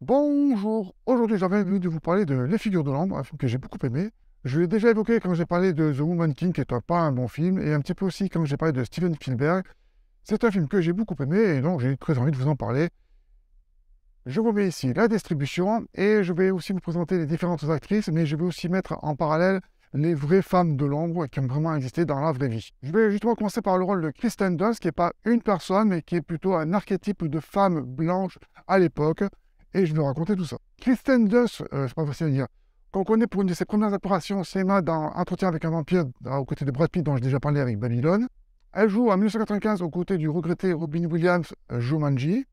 Bonjour, aujourd'hui j'avais envie de vous parler de Les Figures de l'Ombre, un film que j'ai beaucoup aimé. Je l'ai déjà évoqué quand j'ai parlé de The Woman King, qui est pas un bon film, et un petit peu aussi quand j'ai parlé de Steven Spielberg. C'est un film que j'ai beaucoup aimé et donc j'ai très envie de vous en parler. Je vous mets ici la distribution et je vais aussi vous présenter les différentes actrices, mais je vais aussi mettre en parallèle les vraies femmes de l'ombre qui ont vraiment existé dans la vraie vie. Je vais justement commencer par le rôle de Kristen Dunst, qui n'est pas une personne, mais qui est plutôt un archétype de femme blanche à l'époque. Et je vais raconter tout ça. Kristen Duss, c'est euh, sais pas facile à dire, qu'on connaît pour une de ses premières apparitions au cinéma dans Entretien avec un vampire aux côtés de Brad Pitt, dont j'ai déjà parlé avec Babylone. Elle joue en 1995 aux côtés du regretté Robin Williams, euh, Jumanji.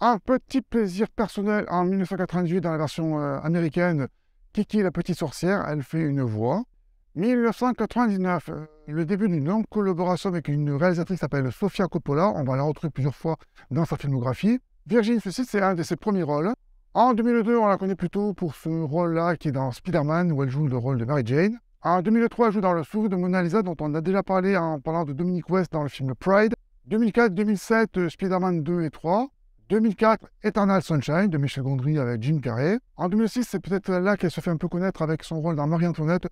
Un petit plaisir personnel en 1998 dans la version euh, américaine, Kiki la petite sorcière, elle fait une voix. 1999, le début d'une longue collaboration avec une réalisatrice qui s'appelle Sofia Coppola, on va la retrouver plusieurs fois dans sa filmographie. Virginie Suicide, c'est un de ses premiers rôles. En 2002, on la connaît plutôt pour ce rôle-là qui est dans Spider-Man, où elle joue le rôle de Mary Jane. En 2003, elle joue dans Le Sourire de Mona Lisa, dont on a déjà parlé en parlant de Dominique West dans le film Pride. 2004-2007, euh, Spider-Man 2 et 3. 2004, Eternal Sunshine de Michel Gondry avec Jim Carrey. En 2006, c'est peut-être là qu'elle se fait un peu connaître avec son rôle dans Marie-Antoinette,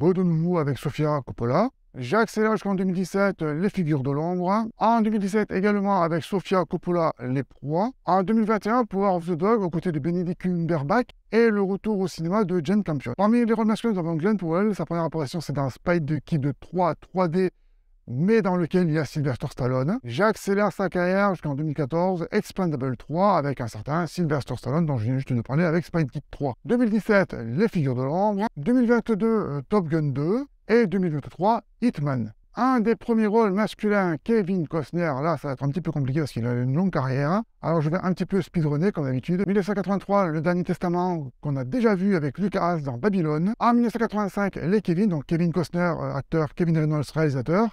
redonne avec Sofia Coppola. J'accélère jusqu'en 2017 euh, Les Figures de l'Ombre. En 2017 également avec Sofia Coppola Les Proies. En 2021 Power of the Dog aux côtés de Benedict Cumberbatch et le retour au cinéma de Jane Campion. Parmi les rôles masculins, nous avons Glenn elle, Sa première apparition c'est dans Spy de Kid 3 3D mais dans lequel il y a Sylvester Stallone. J'accélère sa carrière jusqu'en 2014, Expandable 3, avec un certain Sylvester Stallone dont je viens juste de parler avec Spine 3. 2017, Les Figures de l'Ombre. 2022, euh, Top Gun 2. Et 2023, Hitman. Un des premiers rôles masculins, Kevin Costner, là ça va être un petit peu compliqué parce qu'il a une longue carrière. Alors je vais un petit peu speedrunner comme d'habitude. 1983, le dernier testament qu'on a déjà vu avec Lucas dans Babylone. En 1985, les Kevin, donc Kevin Costner, euh, acteur, Kevin Reynolds, réalisateur.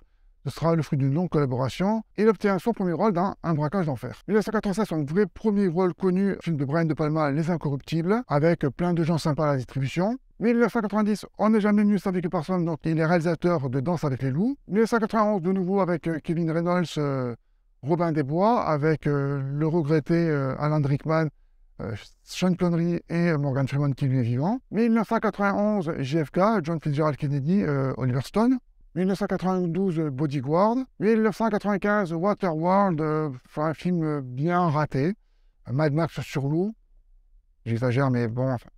Ce sera le fruit d'une longue collaboration. Il obtient son premier rôle dans Un braquage d'enfer. 1996, son vrai premier rôle connu, film de Brian De Palma, Les Incorruptibles, avec plein de gens sympas à la distribution. 1990, on n'est jamais mieux sans que personne, donc il est réalisateur de Danse avec les loups. 1991, de nouveau avec euh, Kevin Reynolds, euh, Robin Desbois, avec euh, le regretté Alan Rickman, Sean Connery et Morgan Freeman qui lui est vivant. 1991, JFK, John Fitzgerald Kennedy, Oliver Stone. 1992, Bodyguard. 1995, Waterworld, euh, un film bien raté. Mad Max sur l'eau. J'exagère, mais bon, enfin.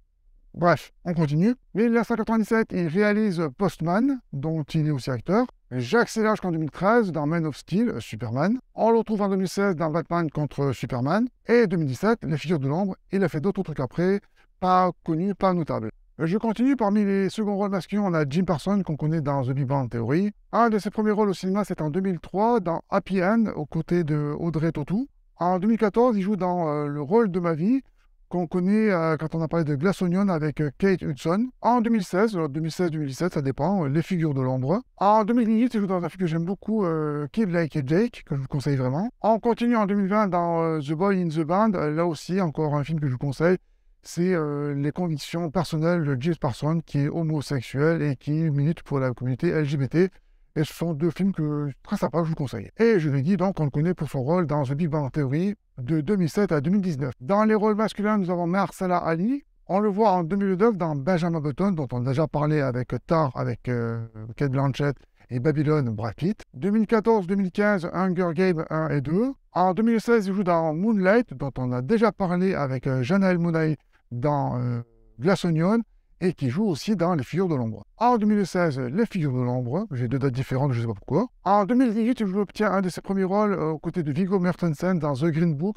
Bref, on continue. 1997, il réalise Postman, dont il est aussi acteur. Jacques J'accélère qu'en 2013 dans Man of Steel, euh, Superman. On le retrouve en 2016 dans Batman contre Superman. Et 2017, Les Figures de l'Ombre. Il a fait d'autres trucs après, pas connus, pas notables. Euh, je continue parmi les seconds rôles masculins, on a Jim Parsons qu'on connaît dans The Big Bang Theory. Un de ses premiers rôles au cinéma, c'est en 2003 dans Happy End aux côtés de Audrey Tautou. En 2014, il joue dans euh, Le rôle de ma vie qu'on connaît euh, quand on a parlé de Glass Onion avec Kate Hudson. En 2016, 2016-2017, ça dépend, Les figures de l'ombre. En 2018, il joue dans un film que j'aime beaucoup, Kid Like et Jake, que je vous conseille vraiment. On continue en 2020 dans The Boy in the Band, là aussi encore un film que je vous conseille c'est euh, les convictions personnelles de James Parsons qui est homosexuel et qui milite pour la communauté LGBT. Et ce sont deux films que très sympas, je vous conseille. Et je l'ai dit, donc, on le connaît pour son rôle dans The Big Bang Theory de 2007 à 2019. Dans les rôles masculins, nous avons Marcella Ali. On le voit en 2009 dans Benjamin Button, dont on a déjà parlé avec Tar, avec euh, Kate Blanchett et Babylon Bracket. 2014-2015, Hunger Games 1 et 2. En 2016, il joue dans Moonlight, dont on a déjà parlé avec euh, jean Janelle dans euh, Glass Onion, et qui joue aussi dans Les Figures de l'Ombre. En 2016, Les Figures de l'Ombre, j'ai deux dates différentes, je ne sais pas pourquoi. En 2018, il obtient un de ses premiers rôles euh, aux côtés de Viggo Mertensen dans The Green Book.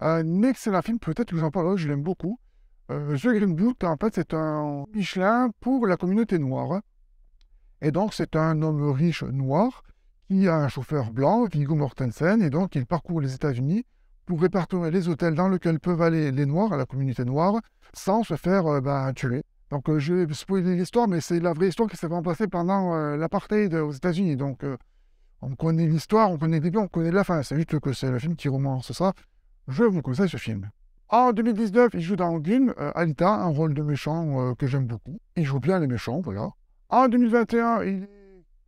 Un excellent film, peut-être que en parle, je l'aime beaucoup. The Green Book, en fait, c'est un Michelin pour la communauté noire. Et donc, c'est un homme riche noir qui a un chauffeur blanc, Viggo Mortensen, et donc il parcourt les États-Unis pour répertorier les hôtels dans lesquels peuvent aller les Noirs, la communauté noire, sans se faire euh, ben, tuer. Donc, euh, je vais spoiler l'histoire, mais c'est la vraie histoire qui s'est passée pendant euh, l'apartheid aux États-Unis. Donc, on connaît l'histoire, on connaît le début, on connaît la fin. C'est juste que c'est le film qui romance ça. Je vous conseille ce film. En 2019, il joue dans Gun, Alita, un rôle de méchant que j'aime beaucoup. Il joue bien les méchants, voilà. En 2021, il n'est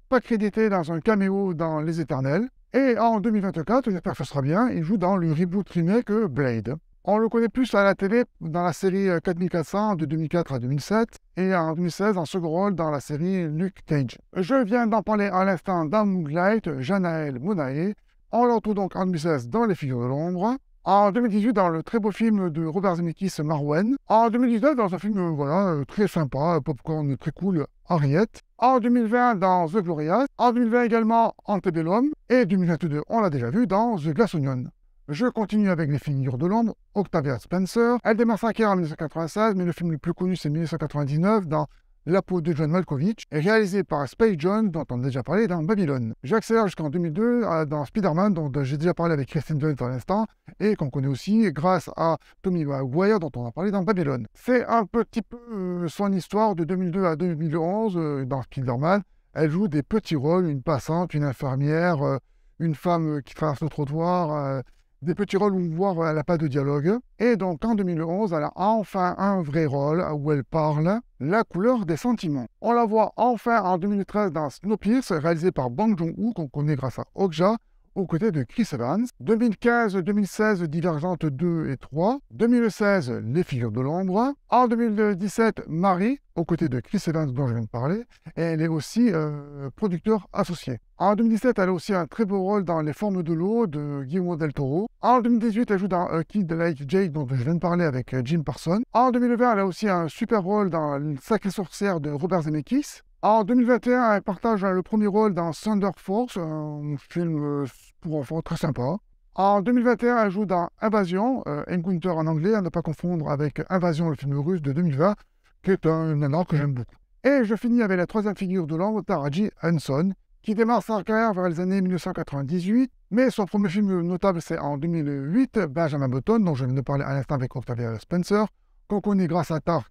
pas crédité dans un caméo dans Les Éternels. Et en 2024, j'espère que ce sera bien, il joue dans le reboot remake Blade. On le connaît plus à la télé dans la série 4400 euh, de 2004 à 2007 et en 2016 en second rôle dans la série Luke Cage. Je viens d'en parler à l'instant dans Moonlight, Janaël Monae. On le retrouve donc en 2016 dans Les Figures de l'ombre, en 2018, dans le très beau film de Robert Zemeckis, Marwen ». En 2019, dans un film euh, voilà, euh, très sympa, euh, popcorn très cool, Henriette. En 2020, dans The Glorious ». En 2020 également, Antebellum. Et 2022, on l'a déjà vu, dans The Glass Onion. Je continue avec les figures de l'ombre, Octavia Spencer. Elle démarre sa carrière en 1996, mais le film le plus connu c'est 1999 dans la peau de John Malkovich est réalisée par Space John, dont on a déjà parlé dans Babylone. J'accélère jusqu'en 2002 euh, dans Spider-Man, dont j'ai déjà parlé avec Christine Jones à l'instant, et qu'on connaît aussi grâce à Tommy wire dont on a parlé dans Babylone. C'est un petit peu euh, son histoire de 2002 à 2011 euh, dans Spider-Man. Elle joue des petits rôles, une passante, une infirmière, une femme qui traverse le trottoir, des petits rôles où on voit elle n'a pas de dialogue. Et donc en 2011, elle a enfin un vrai rôle où elle parle la couleur des sentiments. On la voit enfin en 2013 dans Snowpiercer, réalisé par Bang Joon-ho, qu'on connaît grâce à Okja, aux côtés de Chris Evans. 2015-2016, Divergente 2 et 3. 2016, Les Figures de l'Ombre. En 2017, Marie, aux côtés de Chris Evans dont je viens de parler, et elle est aussi euh, producteur associé. En 2017, elle a aussi un très beau rôle dans Les Formes de l'eau de Guillermo del Toro. En 2018, elle joue dans A euh, Kid Like Jake dont je viens de parler avec euh, Jim Parsons. En 2020, elle a aussi un super rôle dans Sacré sorcière de Robert Zemeckis. En 2021, elle partage hein, le premier rôle dans Thunder Force, euh, un film euh, pour enfants très sympa. En 2021, elle joue dans Invasion, euh, Encounter en anglais, à ne pas confondre avec Invasion, le film russe de 2020, qui est un nanar que j'aime beaucoup. Et je finis avec la troisième figure de l'ombre, Taraji Hanson, qui démarre sa carrière vers les années 1998, mais son premier film notable, c'est en 2008, Benjamin Button, dont je viens de parler à l'instant avec Octavia Spencer, qu'on connaît grâce à Tar,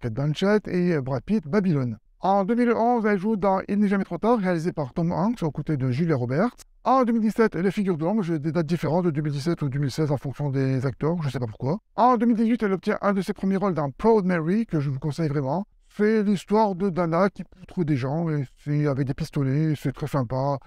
et Brad Pitt, Babylone. En 2011, elle joue dans Il n'est jamais trop tard, réalisé par Tom Hanks aux côtés de Julia Roberts. En 2017, Les figure de j'ai des dates différentes de 2017 ou 2016 en fonction des acteurs, je ne sais pas pourquoi. En 2018, elle obtient un de ses premiers rôles dans Proud Mary, que je vous conseille vraiment. C'est l'histoire de Dana qui trouve des gens, et avec des pistolets, c'est très sympa.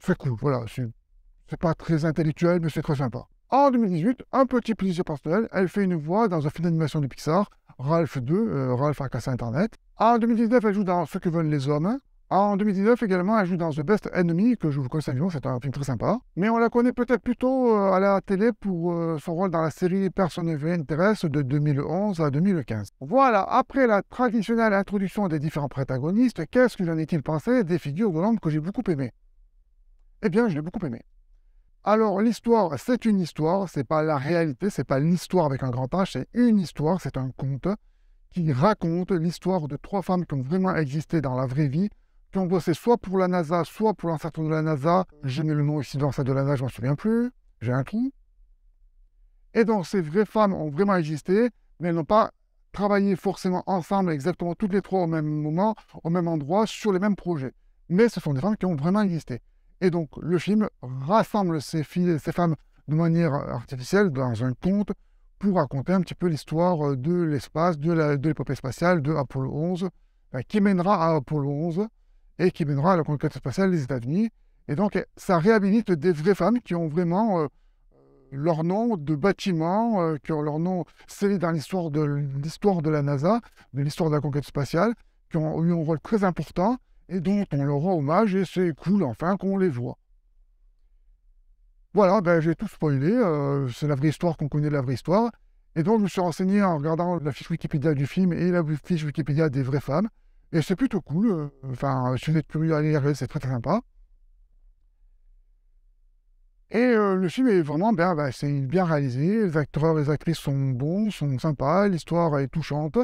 C'est cool, voilà, c'est pas très intellectuel, mais c'est très sympa. En 2018, un petit plaisir personnel, elle fait une voix dans un film d'animation de Pixar, Ralph 2, euh, Ralph a cassé Internet. En 2019, elle joue dans Ce que veulent les hommes. En 2019 également, elle joue dans The Best Enemy, que je vous conseille c'est un film très sympa. Mais on la connaît peut-être plutôt euh, à la télé pour euh, son rôle dans la série Personne ne de 2011 à 2015. Voilà, après la traditionnelle introduction des différents protagonistes, qu'est-ce que j'en ai-t-il pensé des figures de l'homme que j'ai beaucoup aimées Eh bien, je l'ai beaucoup aimé. Alors, l'histoire, c'est une histoire, c'est pas la réalité, c'est pas l'histoire avec un grand H, c'est une histoire, c'est un conte qui raconte l'histoire de trois femmes qui ont vraiment existé dans la vraie vie, qui ont bossé soit pour la NASA, soit pour un de la NASA. J'ai mis le nom ici dans celle de la NASA, je m'en souviens plus. J'ai un trou. Et donc, ces vraies femmes ont vraiment existé, mais elles n'ont pas travaillé forcément ensemble, exactement toutes les trois au même moment, au même endroit, sur les mêmes projets. Mais ce sont des femmes qui ont vraiment existé. Et donc, le film rassemble ces, filles, ces femmes de manière artificielle dans un conte pour raconter un petit peu l'histoire euh, de l'espace, de l'épopée spatiale de Apollo 11, ben, qui mènera à Apollo 11 et qui mènera à la conquête spatiale des États-Unis. Et donc, ça réhabilite des vraies femmes qui ont vraiment euh, euh, leur nom de bâtiment, qui ont leur nom scellé dans l'histoire de, l'histoire de la NASA, de l'histoire de la conquête spatiale, qui ont eu un rôle très important et dont on leur rend hommage et c'est cool enfin qu'on les voit. Voilà, ben, j'ai tout spoilé, euh, c'est la vraie histoire qu'on connaît, la vraie histoire. Et donc je me suis renseigné en regardant la fiche Wikipédia du film et la fiche Wikipédia des vraies femmes. Et c'est plutôt cool. Euh, enfin, si vous êtes curieux, à lire, c'est très très sympa. Et euh, le film est vraiment ben, c'est bien réalisé, les acteurs et les actrices sont bons, sont sympas, l'histoire est touchante.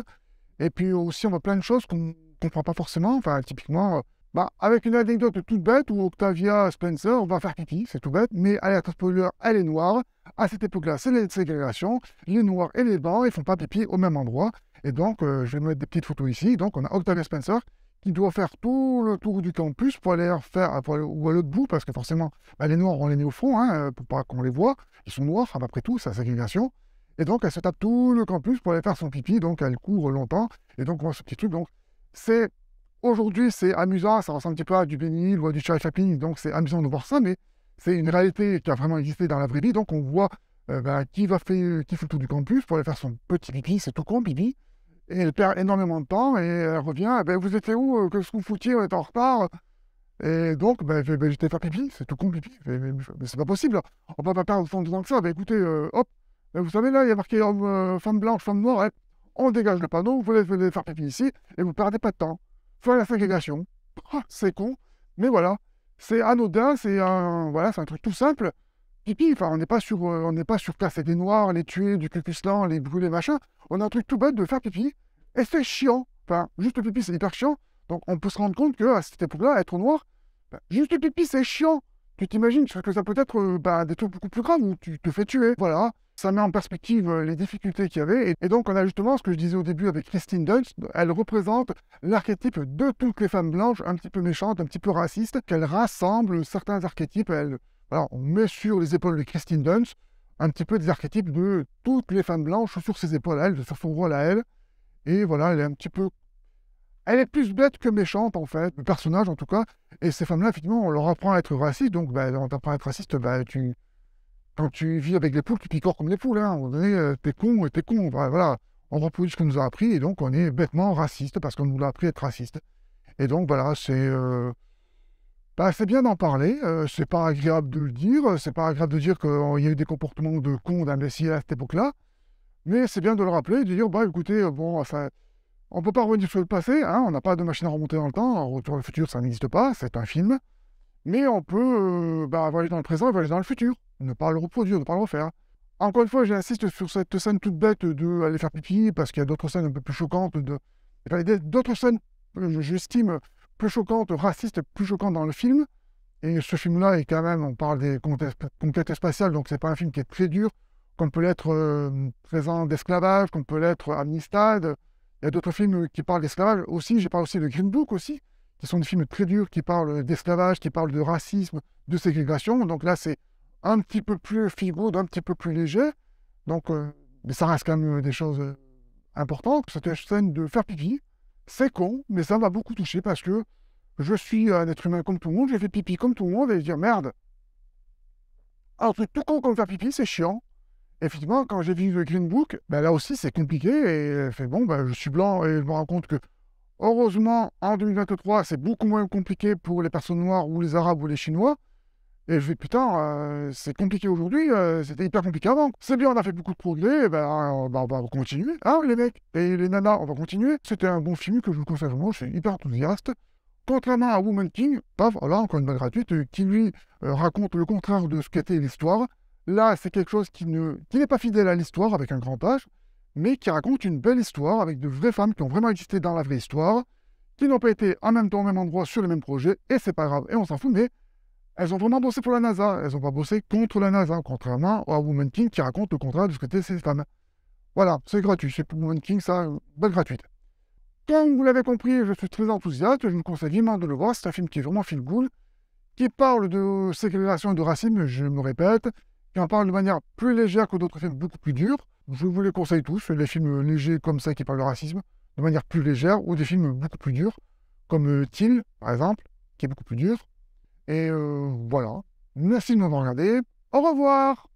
Et puis aussi, on voit plein de choses qu'on ne comprend pas forcément. Enfin, typiquement, bah, avec une anecdote toute bête où Octavia Spencer va faire pipi, c'est tout bête, mais alerte spoiler, elle est noire. À cette époque-là, c'est la ségrégation. Les noirs et les blancs, ils font pas pipi au même endroit. Et donc, euh, je vais mettre des petites photos ici. Donc, on a Octavia Spencer qui doit faire tout le tour du campus pour aller faire ou à l'autre bout, parce que forcément, bah, les noirs, on les met au fond, hein, euh, pour pas qu'on les voit. Ils sont noirs, après tout, c'est la ségrégation. Et donc, elle se tape tout le campus pour aller faire son pipi. Donc, elle court longtemps. Et donc, on voit ce petit truc. Donc, c'est Aujourd'hui, c'est amusant, ça ressemble un petit peu à du Benny ou à du Charlie Chaplin, donc c'est amusant de voir ça, mais c'est une réalité qui a vraiment existé dans la vraie vie, donc on voit euh, bah, qui va faire, qui fait le tour du campus pour aller faire son petit pipi, c'est tout con, pipi. Et elle perd énormément de temps et elle revient, eh ben, vous étiez où, euh, quest ce que vous foutiez, on est en retard. Et donc, ben, ben, j'étais faire pipi, c'est tout con, pipi, mais, c'est pas possible, on va pas perdre autant de temps que ça, écoutez, euh, hop, vous savez là, il y a marqué femme blanche, femme noire, on dégage le panneau, vous allez faire pipi ici, et vous perdez pas de temps faire la ségrégation. Ah, c'est con, mais voilà, c'est anodin, c'est un, voilà, un truc tout simple. Pipi, enfin, on n'est pas sur, euh, on n'est pas sur placer des noirs, les tuer, du lent, les brûler, machin. On a un truc tout bête de faire pipi, et c'est chiant. Enfin, juste pipi, c'est hyper chiant. Donc, on peut se rendre compte que à cette époque-là, être noir, bah, juste pipi, c'est chiant. Tu t'imagines que ça peut être euh, bah, des trucs beaucoup plus graves où tu te fais tuer. Voilà ça met en perspective euh, les difficultés qu'il y avait. Et donc, on a justement ce que je disais au début avec Christine Dunst. Elle représente l'archétype de toutes les femmes blanches, un petit peu méchantes, un petit peu raciste. qu'elle rassemble certains archétypes. Elle, voilà, on met sur les épaules de Christine Dunst un petit peu des archétypes de toutes les femmes blanches sur ses épaules à elle, de son rôle à elle. Et voilà, elle est un petit peu elle est plus bête que méchante, en fait, le personnage en tout cas. Et ces femmes-là, effectivement, on leur apprend à être raciste. Donc, bah, on on apprend à être raciste, bah, tu, quand tu vis avec les poules, tu picores comme les poules. Hein. À un euh, t'es con et euh, t'es con. Voilà, on reproduit ce qu'on nous a appris et donc on est bêtement raciste parce qu'on nous l'a appris à être raciste. Et donc, voilà, c'est. Euh, bah, c'est bien d'en parler, c'est pas agréable de le dire, c'est pas agréable de dire qu'il y a eu des comportements de cons, d'imbéciles à cette époque-là, mais c'est bien de le rappeler et de dire, bah écoutez, bon, enfin, on peut pas revenir sur le passé, hein. on n'a pas de machine à remonter dans le temps, retour le futur, ça n'existe pas, c'est un film, mais on peut bah, voyager dans le présent et voyager dans le futur ne pas le reproduire, ne pas le refaire. Encore une fois, j'insiste sur cette scène toute bête de aller faire pipi, parce qu'il y a d'autres scènes un peu plus choquantes, de... d'autres scènes, euh, j'estime, plus choquantes, racistes, plus choquantes dans le film. Et ce film-là est quand même, on parle des conquêtes spatiales, donc c'est pas un film qui est très dur, qu'on peut l'être euh, Présent d'esclavage, qu'on peut l'être amnistade. Il y a d'autres films qui parlent d'esclavage aussi. J'ai parlé aussi de Green Book aussi, qui sont des films très durs, qui parlent d'esclavage, qui parlent de racisme, de ségrégation. Donc là, c'est un petit peu plus figo, un petit peu plus léger. Donc, euh, mais ça reste quand même euh, des choses euh, importantes. Cette scène de faire pipi, c'est con, mais ça m'a beaucoup touché parce que je suis un être humain comme tout le monde, j'ai fait pipi comme tout le monde et je merde. Alors, truc tout con comme faire pipi, c'est chiant. effectivement, quand j'ai vu le Green Book, ben là aussi c'est compliqué et fait bon, ben, je suis blanc et je me rends compte que heureusement en 2023 c'est beaucoup moins compliqué pour les personnes noires ou les arabes ou les chinois. Et je fais putain, euh, c'est compliqué aujourd'hui, euh, c'était hyper compliqué avant. C'est bien, on a fait beaucoup de progrès, eh ben, euh, bah, on va continuer, hein les mecs et les nanas, on va continuer. C'était un bon film que je vous conseille vraiment, je suis hyper enthousiaste. Contrairement à Woman King, paf, voilà, encore une balle gratuite, qui lui raconte le contraire de ce qu'était l'histoire. Là, c'est quelque chose qui ne, qui n'est pas fidèle à l'histoire avec un grand page, mais qui raconte une belle histoire avec de vraies femmes qui ont vraiment existé dans la vraie histoire, qui n'ont pas été en même temps au même endroit sur le même projet, et c'est pas grave, et on s'en fout, mais elles ont vraiment bossé pour la NASA. Elles n'ont pas bossé contre la NASA, contrairement à Woman King qui raconte le contraire de ce que ces femmes. Voilà, c'est gratuit. C'est pour Woman King, ça, belle gratuite. Comme vous l'avez compris, je suis très enthousiaste. Je vous conseille vivement de le voir. C'est un film qui est vraiment feel good, qui parle de ségrégation et de racisme, je me répète, qui en parle de manière plus légère que d'autres films beaucoup plus durs. Je vous les conseille tous, les films légers comme ça qui parlent de racisme, de manière plus légère, ou des films beaucoup plus durs, comme euh, Till, par exemple, qui est beaucoup plus dur et euh, voilà. Merci de m'avoir regardé. Au revoir